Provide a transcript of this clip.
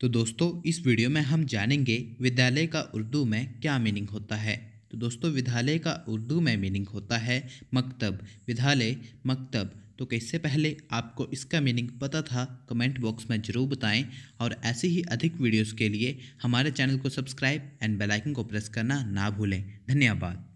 तो दोस्तों इस वीडियो में हम जानेंगे विद्यालय का उर्दू में क्या मीनिंग होता है तो दोस्तों विद्यालय का उर्दू में मीनिंग होता है मकतब विद्यालय मकतब तो कैसे पहले आपको इसका मीनिंग पता था कमेंट बॉक्स में ज़रूर बताएं और ऐसी ही अधिक वीडियोस के लिए हमारे चैनल को सब्सक्राइब एंड बेल आइकन को प्रेस करना ना भूलें धन्यवाद